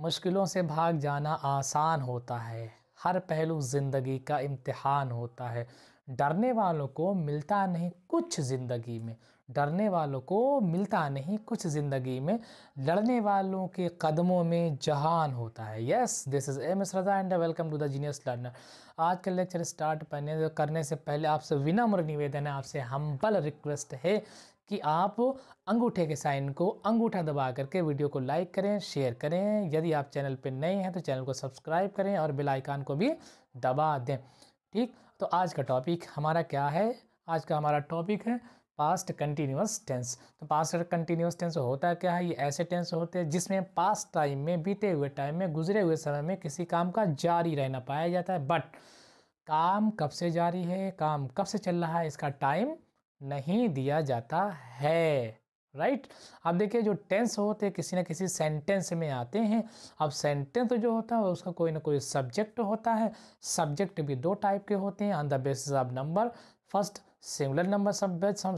मुश्किलों से भाग जाना आसान होता है हर पहलू ज़िंदगी का इम्तिहान होता है डरने वालों को मिलता नहीं कुछ ज़िंदगी में डरने वालों को मिलता नहीं कुछ ज़िंदगी में लड़ने वालों के कदमों में जहान होता है yes this is M S Raza and welcome to the genius learner आज का लेक्चर स्टार्ट करने करने से पहले आपसे विनम्र निवेदन है आपसे हम्बल रिक्वेस्ट है कि आप अंगूठे के साइन को अंगूठा दबा करके वीडियो को लाइक करें शेयर करें यदि आप चैनल पर नए हैं तो चैनल को सब्सक्राइब करें और बेल आइकन को भी दबा दें ठीक तो आज का टॉपिक हमारा क्या है आज का हमारा टॉपिक है पास्ट कंटिन्यूस टेंस तो पास्ट कंटिन्यूस टेंस होता क्या है ये ऐसे टेंस होते हैं जिसमें पास्ट टाइम में बीते हुए टाइम में गुजरे हुए समय में किसी काम का जारी रहना पाया जाता है बट काम कब से जारी है काम कब से चल रहा है इसका टाइम नहीं दिया जाता है राइट अब देखिए जो टेंस होते हैं किसी ना किसी सेंटेंस में आते हैं अब सेंटेंस जो होता है उसका कोई ना कोई सब्जेक्ट होता है सब्जेक्ट भी दो टाइप के होते हैं on the basis of number first singular number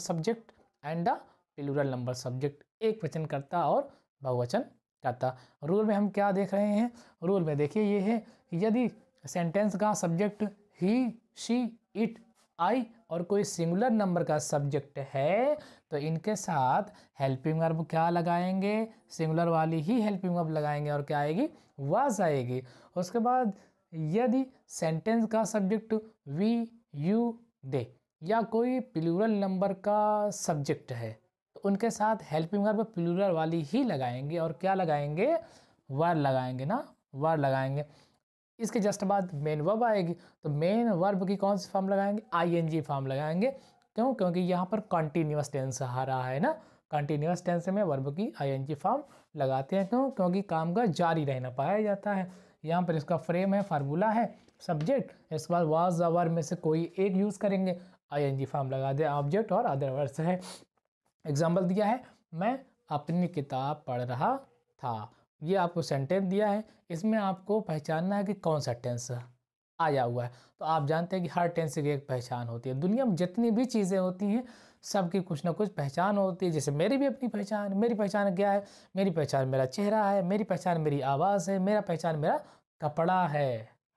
subject and the plural number subject एक वचन करता और बहुवचन करता रूल में हम क्या देख रहे हैं रूल में देखिए ये है यदि सेंटेंस का subject he she it I और कोई सिंगुलर नंबर का सब्जेक्ट है तो इनके साथ हेल्पिंग वर्ब क्या लगाएंगे सिंगुलर वाली ही हेल्पिंग वर्ब लगाएंगे और क्या आएगी वाज आएगी उसके बाद यदि सेंटेंस का सब्जेक्ट वी यू दे या कोई प्लूरल नंबर का सब्जेक्ट है तो उनके साथ हेल्पिंग वर्ब प्लूरल वाली ही लगाएंगे और क्या लगाएंगे वर लगाएंगे ना वर लगाएंगे इसके जस्ट बाद मेन वर्ब आएगी तो मेन वर्ब की कौन सी फॉर्म लगाएंगे आईएनजी फॉर्म लगाएंगे क्यों क्योंकि यहाँ पर कंटिन्यूस टेंस आ रहा है ना कंटिन्यूस टेंस में वर्ब की आईएनजी फॉर्म लगाते हैं क्यों क्योंकि काम का जारी रहना पाया जाता है यहाँ पर इसका फ्रेम है फार्मूला है सब्जेक्ट इसके बाद वाज आवर में से कोई एक यूज़ करेंगे जी फॉर्म लगा दे ऑब्जेक्ट और अदर है एग्जाम्पल दिया है मैं अपनी किताब पढ़ रहा था ये आपको सेंटेंस दिया है इसमें आपको पहचानना है कि कौन सा टेंस आया हुआ है तो आप जानते हैं कि हर टेंस की एक पहचान होती है दुनिया में जितनी भी चीज़ें होती हैं सबकी कुछ ना कुछ पहचान होती है जैसे मेरी भी अपनी पहचान मेरी पहचान क्या है मेरी पहचान मेरा चेहरा है मेरी पहचान मेरी आवाज़ है मेरा पहचान मेरा कपड़ा है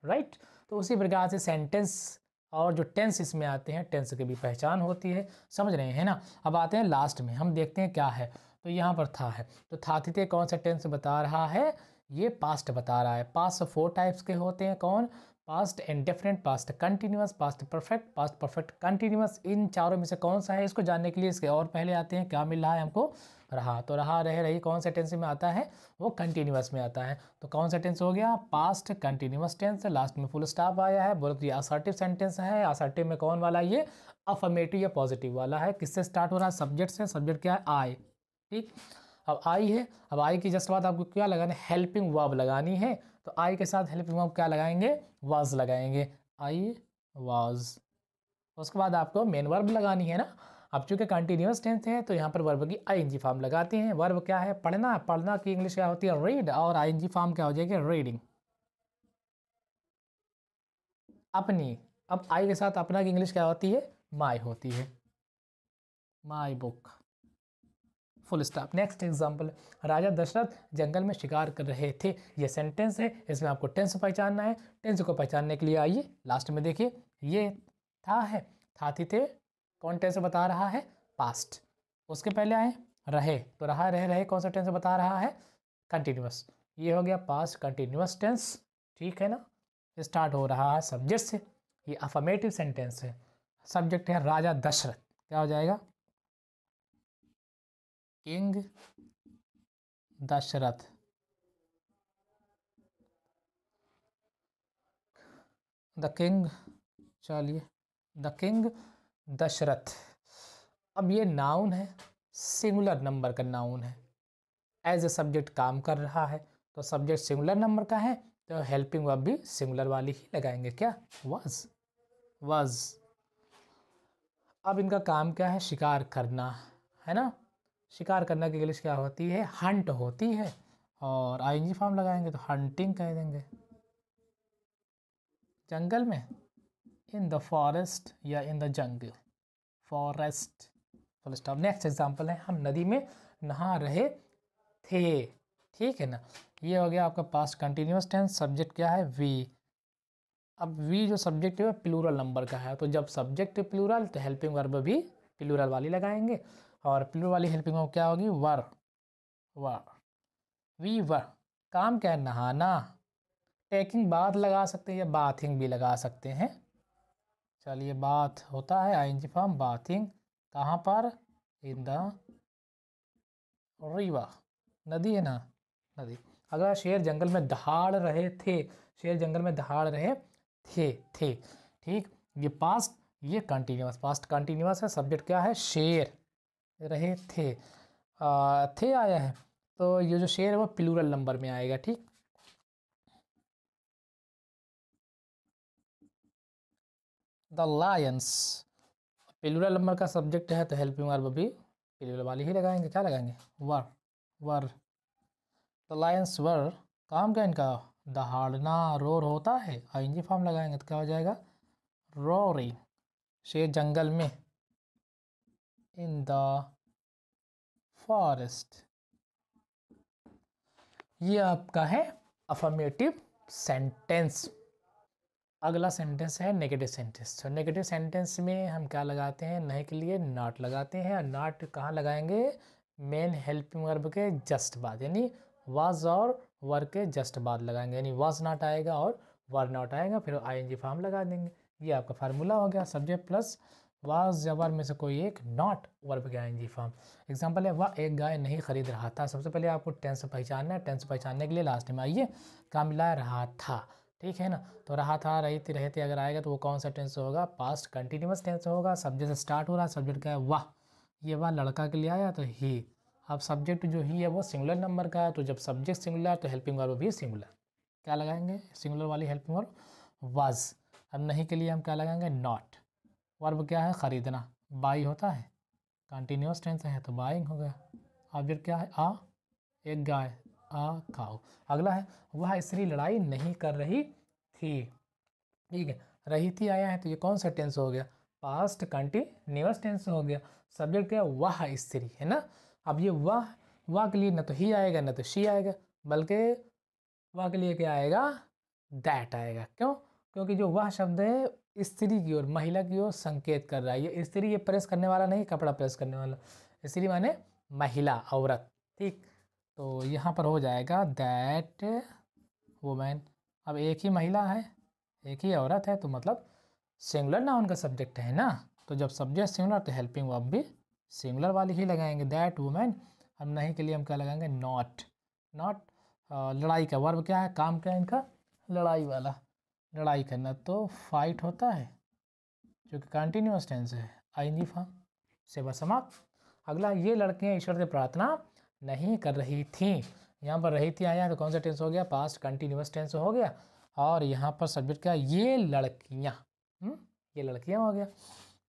राइट तो उसी प्रकार से सेंटेंस और जो टेंस इसमें आते हैं टेंस की भी पहचान होती है समझ रहे हैं ना अब आते हैं लास्ट में हम देखते हैं क्या है तो यहाँ पर था है तो था थे कौन सा टेंस बता रहा है ये पास्ट बता रहा है पास्ट फोर टाइप्स के होते हैं कौन past and past continuous past perfect past perfect continuous इन चारों में से कौन सा है इसको जानने के लिए इसके और पहले आते हैं क्या मिल रहा है हमको रहा तो रहा रह रही कौन सा टेंस में आता है वो कंटिन्यूस में आता है तो कौन सा टेंस हो गया पास्ट कंटिन्यूस टेंस लास्ट में फुल स्टॉप आया है बोलो तो ये असर्टिव सेंटेंस है असर्टिव में कौन वाला ये अफर्मेटिव या पॉजिटिव वाला है किससे स्टार्ट हो रहा है सब्जेक्ट से सब्जेक्ट क्या है आई ठीक अब आई है अब आई की जस्ट बात आपको क्या लगाना है हेल्पिंग वर्ब लगानी है तो आई के साथ हेल्पिंग वर्ब क्या लगाएंगे वाज लगाएंगे आई वाज उसके बाद आपको मेन वर्ब लगानी है ना अब चूंकि कंटिन्यूस टेंस है तो यहाँ पर वर्ब की आई एनजी फॉर्म लगाते हैं वर्ब क्या है पढ़ना पढ़ना की इंग्लिश क्या होती है रीड और आई एनजी फॉर्म क्या हो जाएगी रीडिंग अपनी अब आई के साथ अपना की इंग्लिश क्या होती है माई होती है my book full stop next example राजा दशरथ जंगल में शिकार कर रहे थे ये सेंटेंस है इसमें आपको टेंस पहचानना है टेंस को पहचानने के लिए आइए लास्ट में देखिए ये था है था थी थे कौन टेंस बता रहा है पास्ट उसके पहले आए रहे तो रहा रहे रहे कौन सा टेंस बता रहा है कंटिन्यूस ये हो गया पास्ट कंटिन्यूस टेंस ठीक है ना स्टार्ट हो रहा है सब्जेक्ट से ये अफर्मेटिव सेंटेंस है सब्जेक्ट है राजा दशरथ क्या हो जाएगा किंग दशरथ द किंग चलिए द किंग दशरथ अब ये नाउन है सिंगुलर नंबर का नाउन है एज ए सब्जेक्ट काम कर रहा है तो सब्जेक्ट सिंगुलर नंबर का है तो हेल्पिंग वर्ब भी सिंगुलर वाली ही लगाएंगे क्या वाज वाज अब इनका काम क्या है शिकार करना है ना शिकार करने की इंग्लिश क्या होती है हंट होती है और आईएनजी फॉर्म लगाएंगे तो हंटिंग कह देंगे जंगल में इन द फॉरेस्ट या in the jungle forest full stop next example है हम नदी में नहा रहे थे ठीक है ना ये हो गया आपका पास्ट कंटिन्यूस टेंस सब्जेक्ट क्या है वी अब वी जो सब्जेक्ट है प्लूरल नंबर का है तो जब सब्जेक्ट प्लूरल तो हेल्पिंग वर्ब भी प्लूरल वाली लगाएंगे और प्लूर वाली हेल्पिंग वर्ब क्या होगी वर व वी वर काम क्या है नहाना टेकिंग बाथ लगा सकते हैं या बाथिंग भी लगा सकते हैं चलिए बाथ होता है आई एन फॉर्म बाथिंग कहाँ पर इन द रीवा नदी है ना नदी अगर शेर जंगल में दहाड़ रहे थे शेर जंगल में दहाड़ रहे थे थे ठीक ये पास्ट ये कंटिन्यूस पास्ट कंटिन्यूस है सब्जेक्ट क्या है शेर रहे थे आ, थे आया है तो ये जो शेर है वो प्लूरल नंबर में आएगा ठीक द लायंस प्लूरल नंबर का सब्जेक्ट है तो हेल्पिंग वर्ब भी प्लूरल वाली ही लगाएंगे क्या लगाएंगे वर वर द लायंस वर काम क्या इनका दहाड़ना रोर होता है आई फॉर्म लगाएंगे तो क्या हो जाएगा रोरिंग शेर जंगल में इन द फॉरेस्ट ये आपका है अफर्मेटिव सेंटेंस अगला सेंटेंस है नेगेटिव सेंटेंस तो नेगेटिव सेंटेंस में हम क्या लगाते हैं नहीं के लिए नॉट लगाते हैं और नॉट कहाँ लगाएंगे मेन हेल्पिंग वर्ब के जस्ट बाद यानी वाज और वर के जस्ट बाद लगाएंगे यानी वाज नॉट आएगा और वर नॉट आएगा फिर आई एन जी फॉर्म लगा देंगे ये आपका फार्मूला हो गया सब्जेक्ट प्लस वाज जबर में से कोई एक नॉट वर्ब के आएंगी फॉर्म एग्जाम्पल है वह एक गाय नहीं खरीद रहा था सबसे पहले आपको टेंस पहचानना है टेंस पहचानने के लिए लास्ट में आइए ला रहा था ठीक है ना तो रहा था रहते रहते अगर आएगा तो वो कौन सा टेंस होगा पास्ट कंटिन्यूस टेंस होगा सब्जेक्ट स्टार्ट हो रहा है सब्जेक्ट का है वाह ये वह लड़का के लिए आया तो ही अब सब्जेक्ट जो ही है वो सिंगुलर नंबर का है तो जब सब्जेक्ट सिंगुलर तो हेल्पिंग वर्ब भी सिंगुलर क्या लगाएंगे सिंगुलर वाली हेल्पिंग वर्ब वाज अब नहीं के लिए हम क्या लगाएंगे नॉट वर्ब क्या है ख़रीदना बाई होता है कंटिन्यूस टेंस है तो बाइंग हो गया ऑब्जेक्ट क्या है आ एक गाय आ खाओ अगला है वह स्त्री लड़ाई नहीं कर रही थी ठीक है रही थी आया है तो ये कौन सा टेंस हो गया पास्ट कंटिन्यूस टेंस हो गया सब्जेक्ट क्या वह स्त्री है ना अब ये वह वह के लिए न तो ही आएगा ना तो शी आएगा बल्कि वह के लिए क्या आएगा दैट आएगा क्यों क्योंकि जो वह शब्द है स्त्री की ओर महिला की ओर संकेत कर रहा है ये स्त्री ये प्रेस करने वाला नहीं कपड़ा प्रेस करने वाला स्त्री माने महिला औरत ठीक तो यहाँ पर हो जाएगा दैट वुमेन अब एक ही महिला है एक ही औरत है तो मतलब सिंगुलर ना उनका सब्जेक्ट है ना तो जब सब्जेक्ट सिंगुलर तो हेल्पिंग वर्ब भी सिंगुलर वाली ही लगाएंगे दैट वुमेन हम नहीं के लिए हम क्या लगाएंगे नॉट नॉट लड़ाई का वर्ब क्या है काम क्या है इनका लड़ाई वाला लड़ाई करना तो फाइट होता है जो कि कंटिन्यूस टेंस है नी फॉर्म सेवा समाप्त अगला ये लड़कियाँ ईश्वर से प्रार्थना नहीं कर रही थी यहाँ पर रही थी आया तो कौन सा टेंस हो गया पास्ट कंटिन्यूस टेंस हो गया और यहाँ पर सब्जेक्ट क्या ये लड़कियाँ हम्म, ये लड़कियाँ हो गया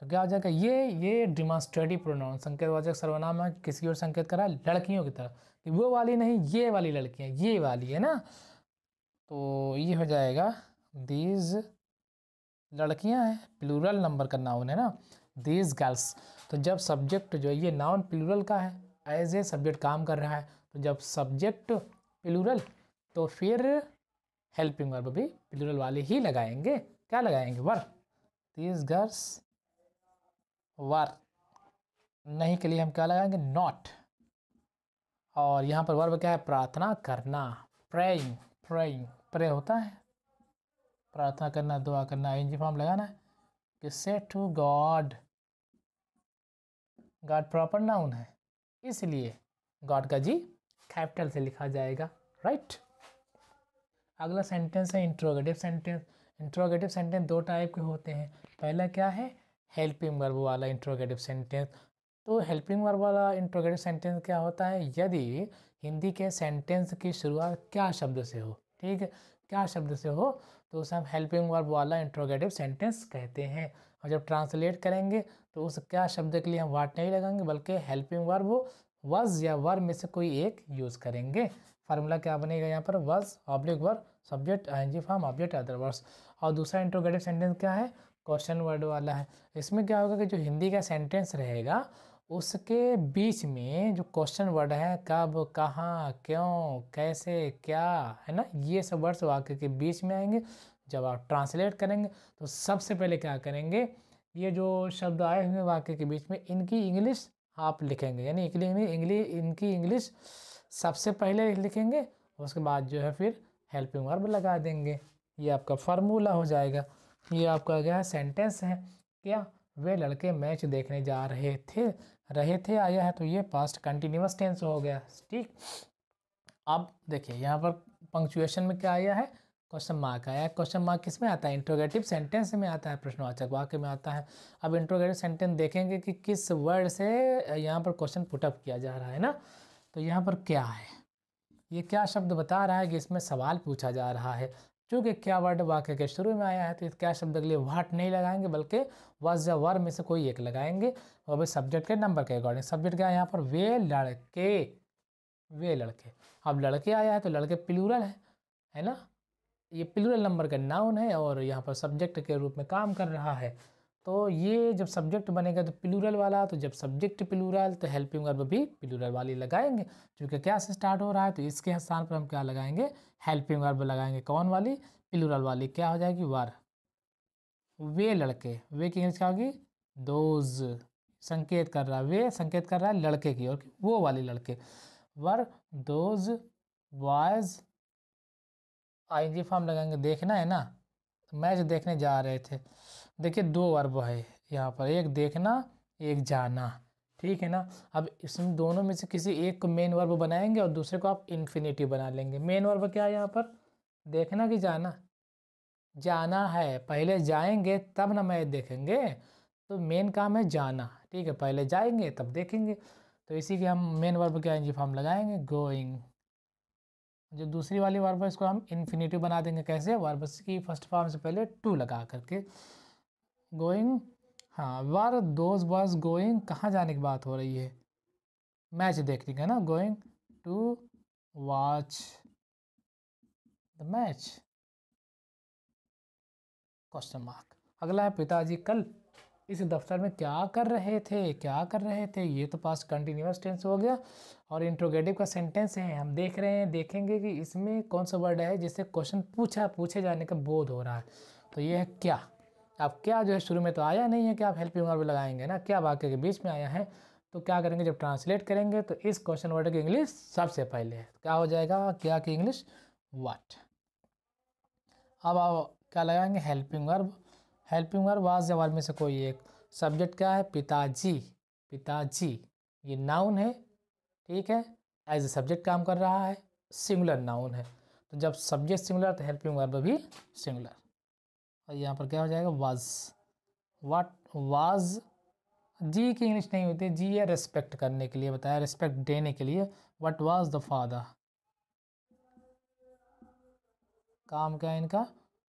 तो क्या हो जाएगा ये ये डिमॉन्स्ट्रेटिव प्रोनाउन वाचक सर्वनाम है किसी और संकेत करा लड़कियों की तरफ कि वो वाली नहीं ये वाली लड़कियाँ ये वाली है ना तो ये हो जाएगा दीज लड़कियां हैं प्लूरल नंबर का नाउन है ना दीज गर्ल्स तो जब सब्जेक्ट जो है ये नाउन प्लूरल का है एज ए सब्जेक्ट काम कर रहा है तो जब सब्जेक्ट प्लूरल तो फिर हेल्पिंग वर्ब भी प्लूरल वाले ही लगाएंगे क्या लगाएंगे वर दीज गर्ल्स वर नहीं के लिए हम क्या लगाएंगे नॉट और यहाँ पर वर्ब क्या है प्रार्थना करना प्रेइंग प्रेइंग प्रे होता है प्रार्थना करना दुआ करना आई एन फॉर्म लगाना है किससे to God God proper noun है इसलिए गॉड का जी कैपिटल से लिखा जाएगा राइट अगला सेंटेंस है इंट्रोगेटिव सेंटेंस इंट्रोगेटिव सेंटेंस दो टाइप के होते हैं पहला क्या है हेल्पिंग वर्ब वाला इंट्रोगेटिव सेंटेंस तो हेल्पिंग वर्ब वाला इंट्रोगेटिव सेंटेंस क्या होता है यदि हिंदी के सेंटेंस की शुरुआत क्या शब्द से हो ठीक है क्या शब्द से हो तो उसे हम हेल्पिंग वर्ब वाला इंट्रोगेटिव सेंटेंस कहते हैं और जब ट्रांसलेट करेंगे तो उस क्या शब्द के लिए हम वाट नहीं लगाएंगे बल्कि हेल्पिंग वर्ब वज या वर में से कोई एक यूज़ करेंगे फार्मूला क्या बनेगा यहाँ पर was oblique verb subject I N form object otherwise और दूसरा इंट्रोगेटिव सेंटेंस क्या है क्वेश्चन वर्ड वाला है इसमें क्या होगा कि जो हिंदी का सेंटेंस रहेगा उसके बीच में जो क्वेश्चन वर्ड है कब कहाँ क्यों कैसे क्या है ना ये सब वर्ड्स वाक्य के बीच में आएंगे जब आप ट्रांसलेट करेंगे तो सबसे पहले क्या करेंगे ये जो शब्द आए हुए वाक्य के बीच में इनकी इंग्लिश आप लिखेंगे यानी इंग्लिश इनकी इंग्लिश सबसे पहले लिखेंगे उसके बाद जो है फिर हेल्पिंग वर्ब लगा देंगे ये आपका फार्मूला हो जाएगा ये आपका क्या सेंटेंस है क्या वे लड़के मैच देखने जा रहे थे रहे थे आया है तो ये पास्ट कंटिन्यूस टेंस हो गया ठीक अब देखिए यहाँ पर पंक्चुएशन में क्या आया है क्वेश्चन मार्क आया क्वेश्चन मार्क किस में आता है इंट्रोगेटिव सेंटेंस में आता है प्रश्नवाचक वाक्य में आता है अब इंट्रोगेटिव सेंटेंस देखेंगे कि किस वर्ड से यहाँ पर क्वेश्चन पुटअप किया जा रहा है ना तो यहाँ पर क्या है ये क्या शब्द बता रहा है कि इसमें सवाल पूछा जा रहा है चूंकि क्या वर्ड वाक्य के शुरू में आया है तो इस क्या शब्द के लिए वाट नहीं लगाएंगे बल्कि वाज या वर में से कोई एक लगाएंगे और भाई सब्जेक्ट के नंबर के अकॉर्डिंग सब्जेक्ट क्या है यहाँ पर वे लड़के वे लड़के अब लड़के आया है तो लड़के प्लूरल है है ना ये प्लूरल नंबर का नाउन है और यहाँ पर सब्जेक्ट के रूप में काम कर रहा है तो ये जब सब्जेक्ट बनेगा तो प्लूरल वाला तो जब सब्जेक्ट प्लूरल तो हेल्पिंग वर्ब भी प्लूरल वाली लगाएंगे क्योंकि क्या से स्टार्ट हो रहा है तो इसके स्थान पर हम क्या लगाएंगे हेल्पिंग वर्ब लगाएंगे कौन वाली प्लूरल वाली क्या हो जाएगी वर वे लड़के वे की इंग्लिश क्या होगी दोज संकेत कर रहा है वे संकेत कर रहा है लड़के की और वो वाले लड़के were those boys I form लगाएंगे देखना है ना मैच देखने जा रहे थे देखिए दो वर्ब है यहाँ पर एक देखना एक जाना ठीक है ना अब इसमें दोनों में से किसी एक को मेन वर्ब बनाएंगे और दूसरे को आप इन्फिनेटिव बना लेंगे मेन वर्ब क्या है यहाँ पर देखना कि जाना जाना है पहले जाएंगे तब ना मैं देखेंगे तो मेन काम है जाना ठीक है पहले जाएंगे तब देखेंगे तो इसी के हम मेन वर्ब क्या है फॉर्म लगाएंगे गोइंग जो दूसरी वाली वर्ब है इसको हम इन्फिनेटिव बना देंगे कैसे वर्ब की फर्स्ट फॉर्म से पहले टू लगा करके गोइंग हाँ वार दोज बॉयज गोइंग कहाँ जाने की बात हो रही है मैच देखने का ना going to watch the match question mark अगला है पिताजी कल इस दफ्तर में क्या कर रहे थे क्या कर रहे थे ये तो पास कंटिन्यूस टेंस हो गया और इंट्रोगेटिव का सेंटेंस है हम देख रहे हैं देखेंगे कि इसमें कौन सा वर्ड है जिससे क्वेश्चन पूछा पूछे जाने का बोध हो रहा है तो ये है क्या अब क्या जो है शुरू में तो आया नहीं है कि आप हेल्पिंग वर्ब लगाएंगे ना क्या वाक्य के बीच में आया है तो क्या करेंगे जब ट्रांसलेट करेंगे तो इस क्वेश्चन वर्ड की इंग्लिश सबसे पहले है क्या हो जाएगा क्या की इंग्लिश वाट अब आप क्या लगाएंगे helping verb helping verb was या वर्ब में से कोई एक सब्जेक्ट क्या है पिताजी पिताजी ये नाउन है ठीक है एज ए सब्जेक्ट काम कर रहा है सिंगुलर नाउन है तो जब सब्जेक्ट सिंगुलर तो हेल्पिंग वर्ब भी सिंगुलर और यहाँ पर क्या हो जाएगा वाज वाट वाज जी की इंग्लिश नहीं होती जी है रेस्पेक्ट करने के लिए बताया रेस्पेक्ट देने के लिए वट वाज द फादर काम क्या है इनका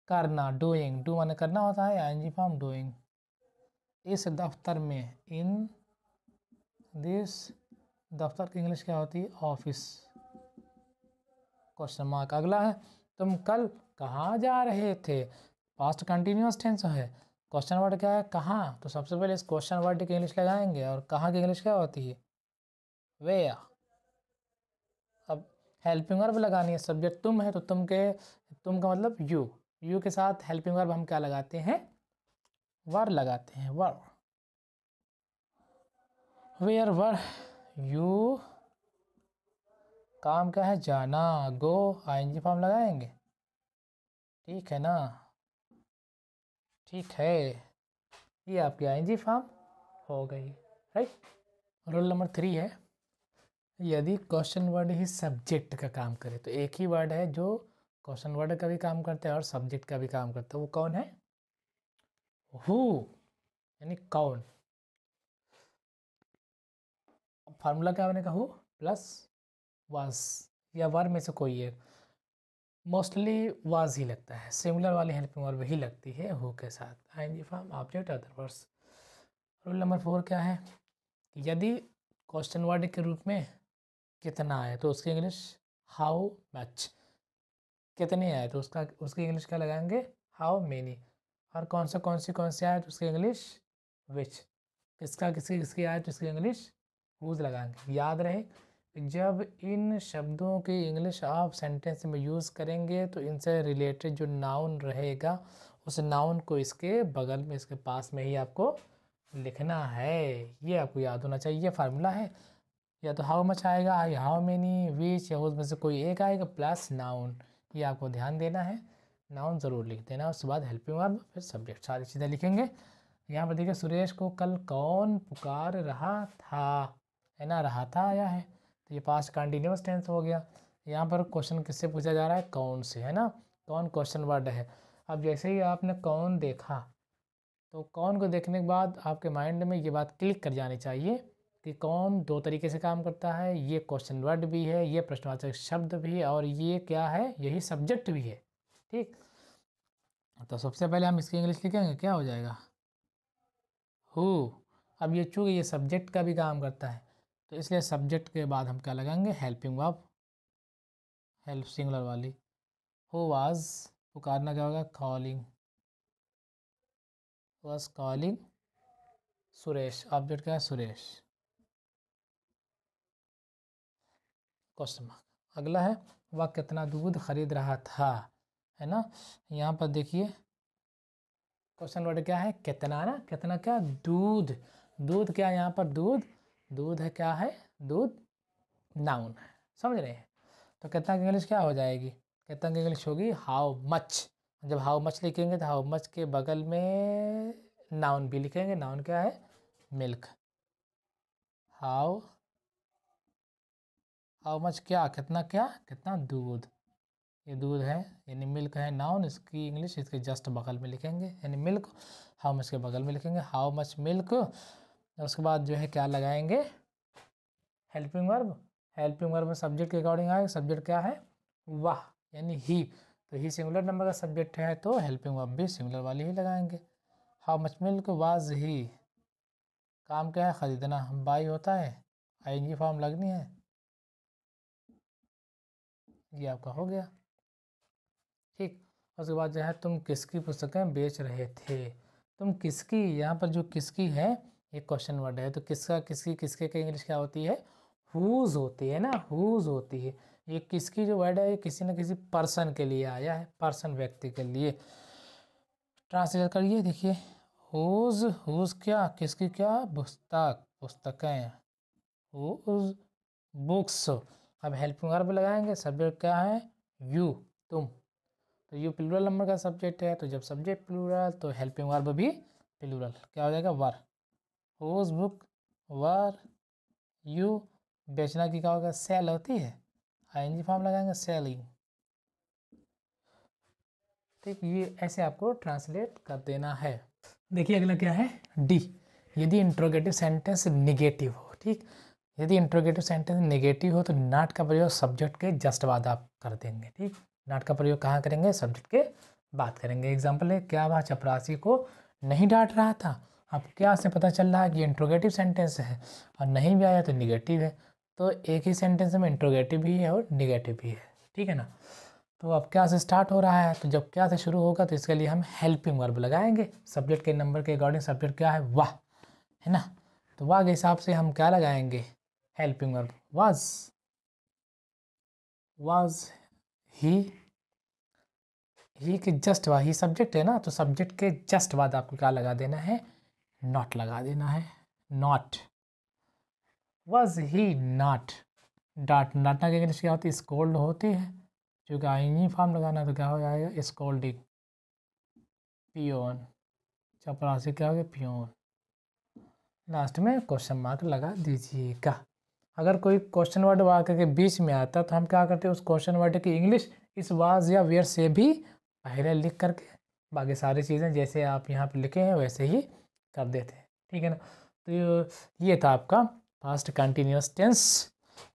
करना डूइंग डू मैंने करना होता है आई जी फॉर्म डूइंग इस दफ्तर में इन दिस दफ्तर की इंग्लिश क्या होती है ऑफिस क्वेश्चन मार्क अगला है तुम कल कहाँ जा रहे थे पास्ट कंटिन्यूस टेंस है क्वेश्चन वर्ड क्या है कहाँ तो सबसे पहले इस क्वेश्चन वर्ड की इंग्लिश लगाएंगे और कहाँ की इंग्लिश क्या होती है वे अब हेल्पिंग वर्ब लगानी है सब्जेक्ट तुम है तो तुम के तुम का मतलब यू यू के साथ हेल्पिंग वर्ब हम क्या लगाते हैं वर लगाते हैं वर आर वर यू काम क्या है जाना गो आई एन जी फॉर्म लगाएंगे ठीक है ना ठीक है ये आपकी आईएनजी फॉर्म हो गई राइट रोल नंबर थ्री है यदि क्वेश्चन वर्ड ही सब्जेक्ट का काम करे तो एक ही वर्ड है जो क्वेश्चन वर्ड का भी काम करता है और सब्जेक्ट का भी काम करता है वो कौन है हु यानी कौन फार्मूला क्या बनेगा हु प्लस वास या वर में से कोई एक मोस्टली वाज ही लगता है सिमिलर वाली हेल्पिंग वर्ब ही लगती है हु के साथ आई हाँ जी form object otherwise rule number four क्या है यदि क्वेश्चन वर्ड के रूप में कितना आए तो उसकी इंग्लिश हाउ मच कितने आए तो उसका उसकी इंग्लिश क्या लगाएंगे हाउ मेनी और कौन सा कौन सी कौन सी आए तो उसकी इंग्लिश विच किसका किसकी किसकी आए तो उसकी इंग्लिश वूज लगाएंगे याद रहे जब इन शब्दों की इंग्लिश आप सेंटेंस में यूज़ करेंगे तो इनसे रिलेटेड जो नाउन रहेगा उस नाउन को इसके बगल में इसके पास में ही आपको लिखना है ये आपको याद होना चाहिए ये फार्मूला है या तो हाउ मच आएगा आई हाउ मैनी वीच या उसमें से कोई एक आएगा प्लस नाउन ये आपको ध्यान देना है नाउन ज़रूर लिख देना उसके बाद हेल्पिंग वर्ब फिर सब्जेक्ट सारी चीज़ें लिखेंगे यहाँ पर देखिए सुरेश को कल कौन पुकार रहा था है ना रहा था आया है तो ये पास्ट कंटिन्यूस टेंस हो गया यहाँ पर क्वेश्चन किससे पूछा जा रहा है कौन से है ना कौन क्वेश्चन वर्ड है अब जैसे ही आपने कौन देखा तो कौन को देखने के बाद आपके माइंड में ये बात क्लिक कर जानी चाहिए कि कौन दो तरीके से काम करता है ये क्वेश्चन वर्ड भी है ये प्रश्नवाचक शब्द भी है और ये क्या है यही सब्जेक्ट भी है ठीक तो सबसे पहले हम इसकी इंग्लिश लिखेंगे क्या हो जाएगा हु अब ये चूँकि ये सब्जेक्ट का भी काम करता है तो इसलिए सब्जेक्ट के बाद हम क्या लगाएंगे हेल्पिंग वर्ब हेल्प सिंगुलर वाली हु वाज पुकारना क्या होगा calling was calling Suresh object क्या है सुरेश क्वेश्चन मार्क अगला है वह कितना दूध खरीद रहा था है ना यहाँ पर देखिए क्वेश्चन वर्ड क्या है कितना ना कितना क्या दूध दूध क्या यहाँ पर दूध दूध है क्या है दूध नाउन है समझ रहे हैं तो कितना इंग्लिश क्या हो जाएगी की इंग्लिश होगी हाउ मच जब हाउ मच लिखेंगे तो हाउ मच के बगल में नाउन भी लिखेंगे नाउन क्या है मिल्क हाउ हाउ मच क्या कितना क्या कितना दूध ये दूध है यानी मिल्क है नाउन इसकी इंग्लिश इसके जस्ट बगल में लिखेंगे यानी मिल्क हाउ मच के बगल में लिखेंगे हाउ मच मिल्क उसके बाद जो है क्या लगाएंगे हेल्पिंग वर्ब हेल्पिंग वर्ब में सब्जेक्ट के अकॉर्डिंग आएगा सब्जेक्ट क्या है वाह यानी ही तो ही सिंगुलर नंबर का सब्जेक्ट है तो हेल्पिंग वर्ब भी सिंगुलर वाली ही लगाएंगे how much milk was he काम क्या है ख़रीदना बाई होता है आएंगी फॉर्म लगनी है ये आपका हो गया ठीक उसके बाद जो है तुम किसकी पुस्तकें बेच रहे थे तुम किसकी यहाँ पर जो किसकी है एक क्वेश्चन वर्ड है तो किसका किसकी किसके के इंग्लिश क्या होती है हुज होती है ना हुज होती है ये किसकी जो वर्ड है ये किसी न किसी पर्सन के लिए आया है पर्सन व्यक्ति के लिए ट्रांसलेट करिए देखिए हुज हुज क्या किसकी क्या पुस्तक पुस्तकें हुज बुक्स अब हेल्पिंग वर्ब लगाएंगे सब्जेक्ट क्या है यू तुम तो यू प्लूरल नंबर का सब्जेक्ट है तो जब सब्जेक्ट प्लूरल तो हेल्पिंग वर्ब भी प्लूरल क्या हो जाएगा वर होज बुक वर यू बेचना की क्या होगा सेल होती है आई एन जी फॉर्म लगाएंगे सेलिंग ठीक ये ऐसे आपको ट्रांसलेट कर देना है देखिए अगला क्या है डी यदि इंट्रोगेटिव सेंटेंस निगेटिव हो ठीक यदि इंट्रोगेटिव सेंटेंस निगेटिव हो तो नाट का प्रयोग सब्जेक्ट के जस्ट बाद आप कर देंगे ठीक नाट का प्रयोग कहाँ करेंगे सब्जेक्ट के बात करेंगे एग्जाम्पल है क्या वह चपरासी को नहीं डांट रहा था आपको क्या से पता चल रहा है कि इंट्रोगेटिव सेंटेंस है और नहीं भी आया तो निगेटिव है तो एक ही सेंटेंस में इंट्रोगेटिव भी है और निगेटिव भी है ठीक है ना तो अब क्या से स्टार्ट हो रहा है तो जब क्या से शुरू होगा तो इसके लिए हम हेल्पिंग वर्ब लगाएंगे सब्जेक्ट के नंबर के अकॉर्डिंग सब्जेक्ट क्या है वाह है ना तो वाह के हिसाब से हम क्या लगाएंगे helping verb was was he he के जस्ट वाह ही सब्जेक्ट है ना तो सब्जेक्ट के जस्ट बाद आपको क्या लगा देना है नॉट लगा देना है नॉट वॉज तो ही नॉट डॉट नॉट ना अगेंस्ट क्या होती है स्कोल्ड होती है क्योंकि आई फॉर्म लगाना तो क्या हो जाएगा स्कोल्डिंग पियोन चपरासी क्या हो गया पियोन लास्ट में क्वेश्चन मार्क लगा दीजिएगा अगर कोई क्वेश्चन वर्ड वाक्य के बीच में आता तो हम क्या करते हैं उस क्वेश्चन वर्ड की इंग्लिश इस वाज या वेयर से भी पहले लिख करके बाकी सारी चीज़ें जैसे आप यहाँ पर लिखे हैं वैसे ही कर देते हैं ठीक है ना तो ये था आपका पास्ट कंटिन्यूस टेंस